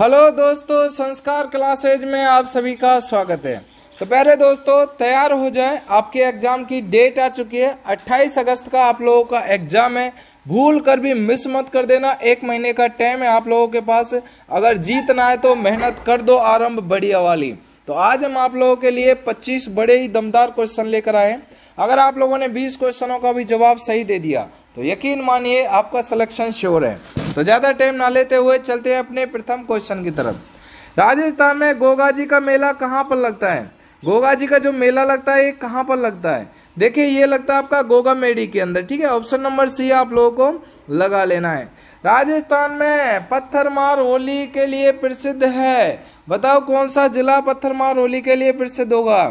hello दोस्तों संस्कार classes में आप सभी का स्वागत है तो पहले दोस्तों तैयार हो जाए आपके एग्जाम की डेट आ चुकी है 28 अगस्त का आप लोगों का एग्जाम है भूल कर भी मिस मत कर देना एक महीने का टाइम है आप लोगों के पास अगर जीतना है तो मेहनत कर दो आरंभ बढ़िया वाली तो आज हम आप लोगों के लिए 25 बड़े ही दमदार क्वेश्चन लेकर आए अगर आप लोगों ने 20 क्वेश्चनों का भी जवाब सही दे दिया तो यकीन मानिए आपका सिलेक्शन श्योर है तो ज़्यादा टाइम ना लेते हुए चलते हैं अपने प्रथम क्वेश्चन की तरफ राजस्थान में गोगा जी का मेला कहाँ पर लगता है गोगा जी का जो मेला लगता है ये कहाँ पर लगता है देखिए ये लगता है आपका गोगा मेडी के अंदर ठीक है ऑप्शन नंबर सी आप लोगों को लगा लेना है राजस्थान में पत्थरमार होली के लिए प्रसिद्ध है बताओ कौन सा जिला पत्थरमार होली के लिए प्रसिद्ध होगा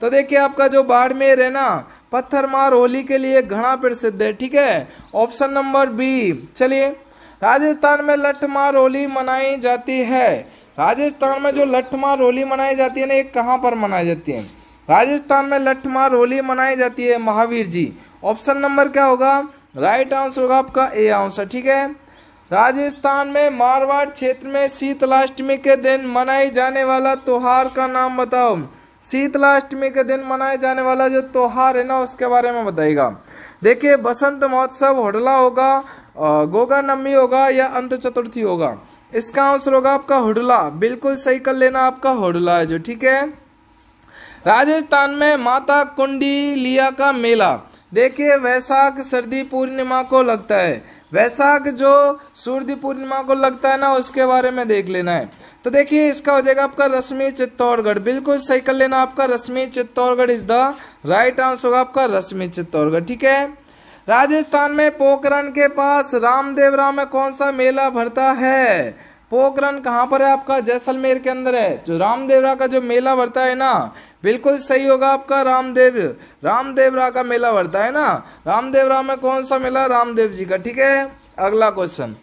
तो देखिए आपका जो बाड़मेर है ना पत्थरमार होली के लिए घना प्रसिद्ध है ठीक है ऑप्शन नंबर बी चलिए राजस्थान में लठमार होली मनाई जाती है राजस्थान में जो लठमार होली मनाई जाती है ना ये कहाँ पर मनाई जाती है राजस्थान में लठमार होली मनाई जाती है महावीर जी ऑप्शन नंबर क्या होगा राइट आंसर होगा आपका ए आंसर ठीक है राजस्थान में मारवाड़ क्षेत्र में शीतलाष्टमी के दिन मनाई जाने वाला त्योहार का नाम बताओ शीतलाष्टमी के दिन मनाए जाने वाला जो त्योहार है ना उसके बारे में बताएगा देखिए बसंत महोत्सव होडला होगा गोगा नमी होगा या अंत चतुर्थी होगा इसका आंसर होगा आपका हुडला बिल्कुल सही कर लेना आपका हुडला है जो ठीक है राजस्थान में माता कुंडी लिया का मेला देखिए वैशाख सर्दी पूर्णिमा को लगता है वैशाख जो सूर्य पूर्णिमा को लगता है ना उसके बारे में देख लेना है तो देखिए इसका हो जाएगा आपका रश्मि चित्तौड़गढ़ बिल्कुल सही कर लेना आपका Rashmi Chittorgarh is the right answer होगा आपका रश्मि चित्तौड़गढ़ ठीक है राजस्थान में पोखरण के पास रामदेवरा में कौन सा मेला भरता है पोखरण कहाँ पर है आपका जैसलमेर के अंदर है जो रामदेवरा का जो मेला भरता है ना बिल्कुल सही होगा आपका रामदेव रामदेवरा का मेला भरता है ना रामदेवरा में कौन सा मेला रामदेव जी का ठीक है अगला क्वेश्चन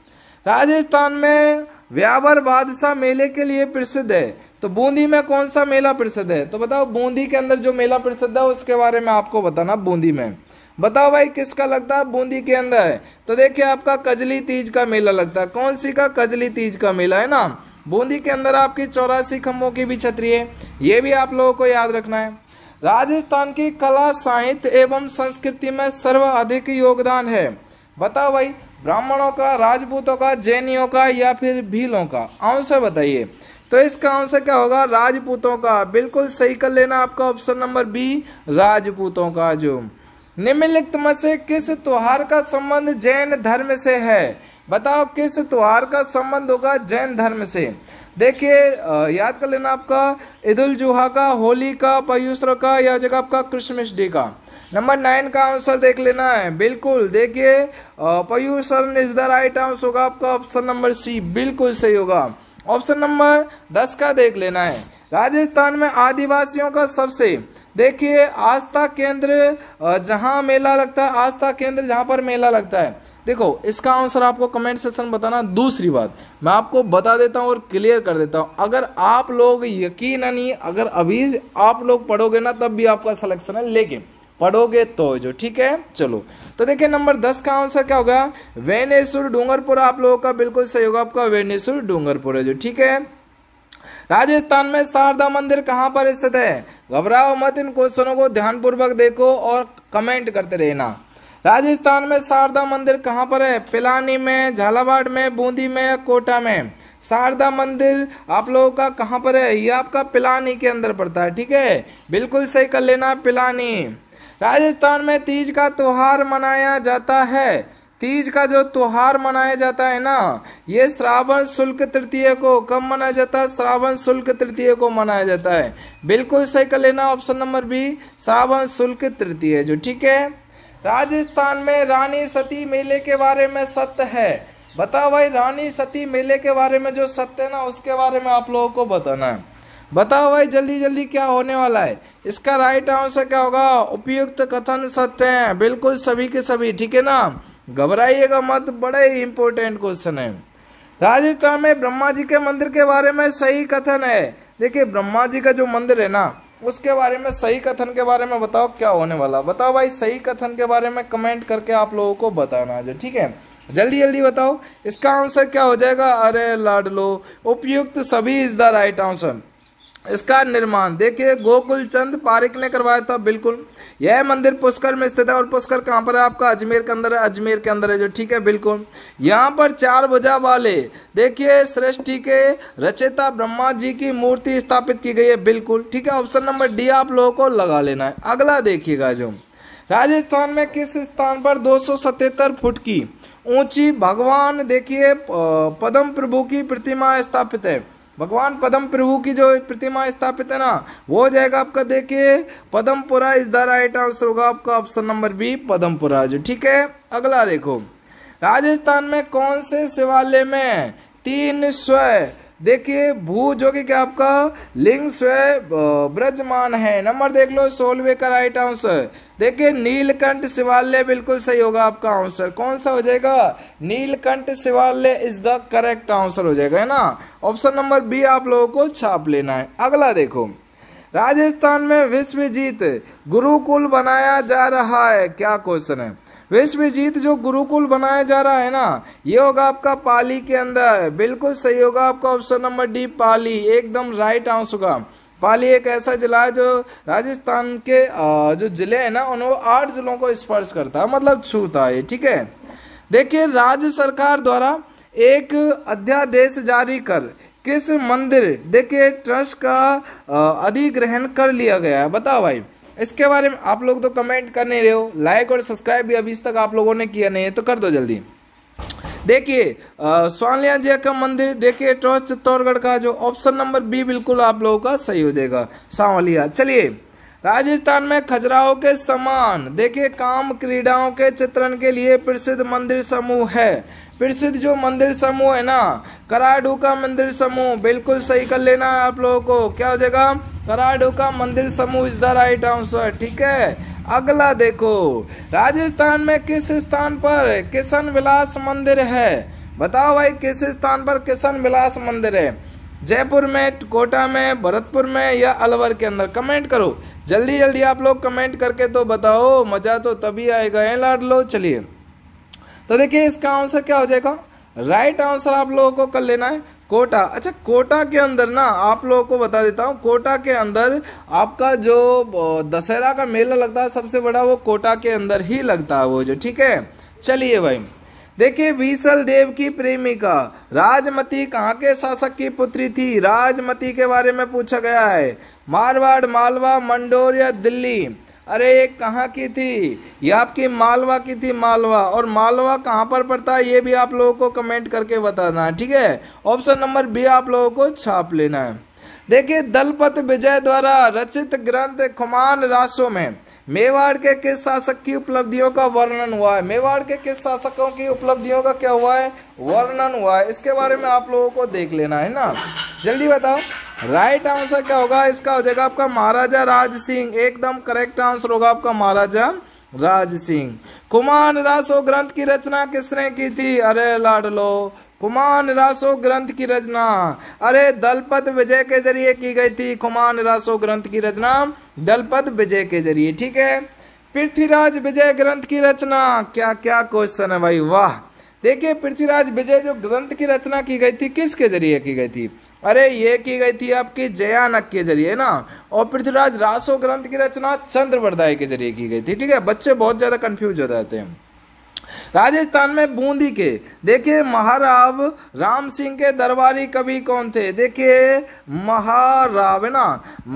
राजस्थान में व्यावर बादशाह मेले के लिए प्रसिद्ध है तो बूंदी में कौन सा मेला प्रसिद्ध है तो बताओ बूंदी के अंदर जो मेला प्रसिद्ध है उसके बारे में आपको बताना बूंदी में बताओ भाई किसका लगता है बूंदी के अंदर है तो देखिए आपका कजली तीज का मेला लगता है कौन सी का कजली तीज का मेला है ना बूंदी के अंदर आपकी चौरासी खम्भों की भी छतरी है ये भी आप लोगों को याद रखना है राजस्थान की कला साहित्य एवं संस्कृति में अधिक योगदान है बताओ भाई ब्राह्मणों का राजपूतों का जैनियों का या फिर भीलों का आंसर बताइए तो इसका आंसर क्या होगा राजपूतों का बिल्कुल सही कर लेना आपका ऑप्शन नंबर बी राजपूतों का जो निम्नलिखित में से किस त्योहार का संबंध जैन धर्म से है बताओ किस त्योहार का संबंध होगा जैन धर्म से देखिए याद कर लेना आपका ईद उल जुहा का होली का पयूसर का या जगह आपका क्रिसमस डे का नंबर नाइन का आंसर देख लेना है बिल्कुल देखिए पयूसर इज द राइट आंसर होगा आपका ऑप्शन नंबर सी बिल्कुल सही होगा ऑप्शन नंबर दस का देख लेना है राजस्थान में आदिवासियों का सबसे देखिए आस्था केंद्र जहां मेला लगता है आस्था केंद्र जहां पर मेला लगता है देखो इसका आंसर आपको कमेंट सेक्शन बताना दूसरी बात मैं आपको बता देता हूँ और क्लियर कर देता हूं अगर आप लोग यकीन नहीं अगर अभी आप लोग पढ़ोगे ना तब भी आपका सिलेक्शन है लेकिन पढ़ोगे तो जो ठीक है चलो तो देखिए नंबर दस का आंसर क्या होगा वेनेश्वर डूंगरपुर आप लोगों का बिल्कुल सही होगा आपका वेनेश्वर डूंगरपुर है जो ठीक है राजस्थान में शारदा मंदिर कहाँ पर स्थित है घबराओ मत इन क्वेश्चनों को ध्यान पूर्वक देखो और कमेंट करते रहना राजस्थान में शारदा मंदिर कहाँ पर है पिलानी में झालावाड़ में बूंदी में या कोटा में शारदा मंदिर आप लोगों का कहाँ पर है ये आपका पिलानी के अंदर पड़ता है ठीक है बिल्कुल सही कर लेना पिलानी राजस्थान में तीज का त्योहार मनाया जाता है तीज का जो त्योहार मनाया जाता है ना ये श्रावण शुल्क तृतीय को कब मनाया जाता है श्रावण शुल्क तृतीय को मनाया जाता है बिल्कुल सही कर लेना ऑप्शन नंबर बी श्रावण शुल्क तृतीय जो ठीक है राजस्थान में रानी सती मेले के बारे में सत्य है बताओ भाई रानी सती मेले के बारे में जो सत्य है ना उसके बारे में आप लोगों को बताना है बताओ भाई जल्दी जल्दी क्या होने वाला है इसका राइट आंसर क्या होगा उपयुक्त कथन सत्य है बिल्कुल सभी के सभी ठीक है ना घबराइएगा मत बड़े ही इंपोर्टेंट क्वेश्चन है राजस्थान में ब्रह्मा जी के मंदिर के बारे में सही कथन है देखिए ब्रह्मा जी का जो मंदिर है ना उसके बारे में सही कथन के बारे में बताओ क्या होने वाला बताओ भाई सही कथन के बारे में कमेंट करके आप लोगों को बताना जो ठीक है जल्दी जल्दी बताओ इसका आंसर क्या हो जाएगा अरे लाडलो उपयुक्त सभी इज द राइट आंसर इसका निर्माण देखिए गोकुल चंद पारिक ने करवाया था बिल्कुल यह मंदिर पुष्कर में स्थित है और पुष्कर कहाँ पर है आपका अजमेर के अंदर है अजमेर के अंदर है जो ठीक है बिल्कुल यहाँ पर चार भुजा वाले देखिए सृष्टि के रचेता ब्रह्मा जी की मूर्ति स्थापित की गई है बिल्कुल ठीक है ऑप्शन नंबर डी आप लोगों को लगा लेना है अगला देखिएगा जो राजस्थान में किस स्थान पर दो फुट की ऊंची भगवान देखिए पदम प्रभु की प्रतिमा स्थापित है भगवान पदम प्रभु की जो प्रतिमा स्थापित है ना वो हो जाएगा आपका देखिए पदमपुरा इस द राइट आंसर होगा आपका ऑप्शन नंबर बी पदमपुरा जो ठीक है अगला देखो राजस्थान में कौन से शिवालय में तीन स्वय देखिए भू जो कि क्या आपका लिंग स्वय ब्रजमान है नंबर देख लो सोलवे का राइट आंसर देखिए नीलकंठ शिवालय बिल्कुल सही होगा आपका आंसर कौन सा हो जाएगा नीलकंठ शिवालय इज द करेक्ट आंसर हो जाएगा है ना ऑप्शन नंबर बी आप लोगों को छाप लेना है अगला देखो राजस्थान में विश्वजीत गुरुकुल बनाया जा रहा है क्या क्वेश्चन है विश्वजीत जो गुरुकुल बनाया जा रहा है ना ये होगा आपका पाली के अंदर बिल्कुल सही होगा आपका ऑप्शन नंबर डी पाली एकदम राइट आंसर होगा पाली एक ऐसा जिला है जो राजस्थान के जो जिले है ना उन्होंने आठ जिलों को स्पर्श करता है मतलब छूता है ठीक है देखिए राज्य सरकार द्वारा एक अध्यादेश जारी कर किस मंदिर देखिए ट्रस्ट का अधिग्रहण कर लिया गया है बताओ भाई इसके बारे में आप लोग तो कमेंट कर नहीं रहे हो लाइक और सब्सक्राइब भी अभी तक आप लोगों ने किया नहीं है तो कर दो जल्दी देखिए सोनिया जी का मंदिर देखिए चित्तौड़गढ़ का जो ऑप्शन नंबर बी बिल्कुल आप लोगों का सही हो जाएगा सांवलिया चलिए राजस्थान में खजुराहो के समान देखिए काम क्रीड़ाओं के चित्रण के लिए प्रसिद्ध मंदिर समूह है प्रसिद्ध जो मंदिर समूह है ना कराडू का मंदिर समूह बिल्कुल सही कर लेना है आप लोगों को क्या हो जाएगा कराडू का मंदिर समूह इज द राइट आंसर ठीक है अगला देखो राजस्थान में किस स्थान पर किशन विलास मंदिर है बताओ भाई किस स्थान पर किशन विलास मंदिर है जयपुर में कोटा में भरतपुर में या अलवर के अंदर कमेंट करो जल्दी जल्दी आप लोग कमेंट करके तो बताओ मजा तो तभी आएगा है लाड लो चलिए तो देखिए इसका आंसर क्या हो जाएगा राइट आंसर आप लोगों को कर लेना है कोटा अच्छा कोटा के अंदर ना आप लोगों को बता देता हूँ कोटा के अंदर आपका जो दशहरा का मेला लगता है सबसे बड़ा वो कोटा के अंदर ही लगता है वो जो ठीक है चलिए भाई देखिए विशल देव की प्रेमिका राजमती कहाँ के शासक की पुत्री थी राजमती के बारे में पूछा गया है मारवाड़ मालवा मंडोर या दिल्ली अरे ये कहाँ की थी ये आपकी मालवा की थी मालवा और मालवा कहाँ पर पड़ता है ये भी आप लोगों को कमेंट करके बताना है ठीक है ऑप्शन नंबर बी आप लोगों को छाप लेना है देखिए दलपत विजय द्वारा रचित ग्रंथ खुमान राशो में मेवाड़ के किस शासक की उपलब्धियों का वर्णन हुआ है मेवाड़ के किस शासकों की उपलब्धियों का क्या हुआ है वर्णन हुआ है इसके बारे में आप लोगों को देख लेना है ना जल्दी बताओ राइट आंसर क्या होगा इसका हो जाएगा आपका महाराजा राज सिंह एकदम करेक्ट आंसर होगा आपका महाराजा राज सिंह कुमार रासो ग्रंथ की रचना किसने की थी अरे लाडलो कुमान रासो ग्रंथ की रचना अरे दलपत विजय के जरिए की गई थी कुमान रासो ग्रंथ की रचना दलपत विजय के जरिए ठीक है पृथ्वीराज विजय ग्रंथ की रचना क्या क्या क्वेश्चन है भाई वाह देखिए पृथ्वीराज विजय जो ग्रंथ की रचना की गई थी किसके जरिए की गई थी अरे ये की गई थी आपकी जयानक के जरिए ना और पृथ्वीराज रासो ग्रंथ की रचना चंद्रवरदाय के जरिए की गई थी ठीक है बच्चे बहुत ज्यादा कंफ्यूज हो जाते हैं राजस्थान में बूंदी के देखिए महाराव राम सिंह के दरबारी कवि कौन थे देखिए महाराव ना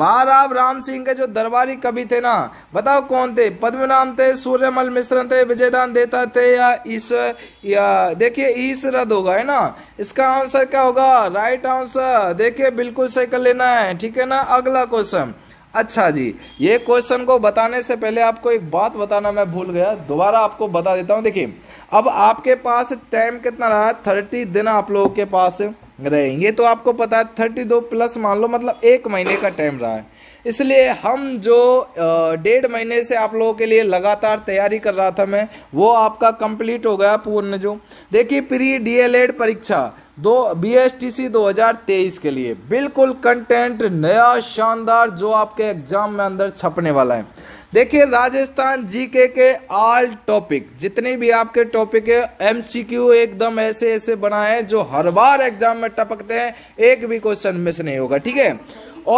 महाराव राम सिंह के जो दरबारी कवि थे ना बताओ कौन थे पद्मनाम थे सूर्यमल मिश्र थे विजयदान देता थे या इस या देखिए ईस रद होगा है ना इसका आंसर क्या होगा राइट आंसर देखिए बिल्कुल सही कर लेना है ठीक है ना अगला क्वेश्चन अच्छा जी ये क्वेश्चन को बताने से पहले आपको एक बात बताना मैं भूल गया दोबारा आपको बता देता हूं देखिए अब आपके पास टाइम कितना रहा थर्टी दिन आप लोगों के पास रहेंगे तो आपको पता है थर्टी दो प्लस मान लो मतलब एक महीने का टाइम रहा है इसलिए हम जो डेढ़ महीने से आप लोगों के लिए लगातार तैयारी कर रहा था मैं वो आपका कंप्लीट हो गया पूर्ण जो देखिए प्री डीएलएड परीक्षा दो बी एस टी सी दो हजार तेईस के लिए बिल्कुल कंटेंट नया शानदार जो आपके एग्जाम में अंदर छपने वाला है देखिए राजस्थान जीके के ऑल टॉपिक जितने भी आपके टॉपिक है एमसीक्यू एकदम ऐसे ऐसे बनाए हैं जो हर बार एग्जाम में टपकते हैं एक भी क्वेश्चन मिस नहीं होगा ठीक है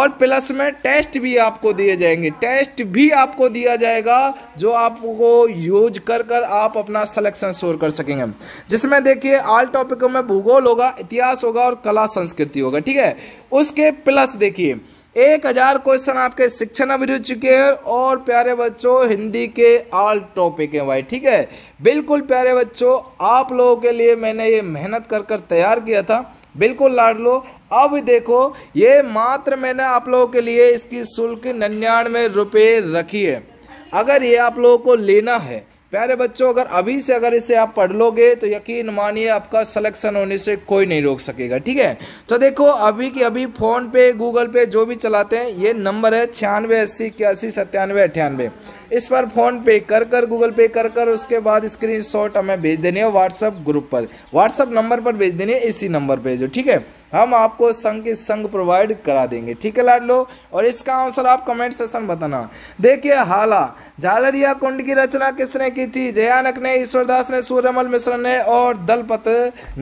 और प्लस में टेस्ट भी आपको दिए जाएंगे टेस्ट भी आपको दिया जाएगा जो आपको यूज कर कर आप अपना सिलेक्शन शोर कर सकेंगे जिसमें देखिए ऑल टॉपिकों में भूगोल होगा इतिहास होगा और कला संस्कृति होगा ठीक है उसके प्लस देखिए एक हजार क्वेश्चन आपके शिक्षा में चुके हैं और प्यारे बच्चों हिंदी के ऑल टॉपिक है भाई ठीक है बिल्कुल प्यारे बच्चों आप लोगों के लिए मैंने ये मेहनत कर कर तैयार किया था बिल्कुल लाड लो अब देखो ये मात्र मैंने आप लोगों के लिए इसकी शुल्क निन्यानवे रुपये रखी है अगर ये आप लोगों को लेना है प्यारे बच्चों अगर अभी से अगर इसे आप पढ़ लोगे तो यकीन मानिए आपका सिलेक्शन होने से कोई नहीं रोक सकेगा ठीक है तो देखो अभी की अभी फोन पे गूगल पे जो भी चलाते हैं ये नंबर है छियानवे अस्सी इक्यासी सत्तानवे अठानवे इस पर फोन पे कर कर गूगल पे कर कर उसके बाद स्क्रीन शॉट हमें भेज देने है व्हाट्सअप ग्रुप पर व्हाट्सअप नंबर पर भेज देने इसी नंबर पे जो ठीक है हम आपको संघ के संघ प्रोवाइड करा देंगे ठीक है लाड लो और इसका आंसर आप कमेंट सेशन बताना देखिए हाला झालरिया कुंड की रचना किसने की थी जयानक ने ईश्वरदास ने सूर्यमल मिश्र ने और दलपत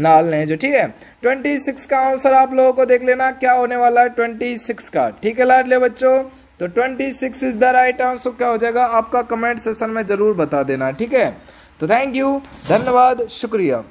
नाल ने जो ठीक है ट्वेंटी सिक्स का आंसर आप लोगों को देख लेना क्या होने वाला है ट्वेंटी सिक्स का ठीक है लाडले बच्चों तो twenty six is the right answer क्या हो जाएगा आपका कमेंट सेशन में जरूर बता देना ठीक है तो थैंक यू धन्यवाद शुक्रिया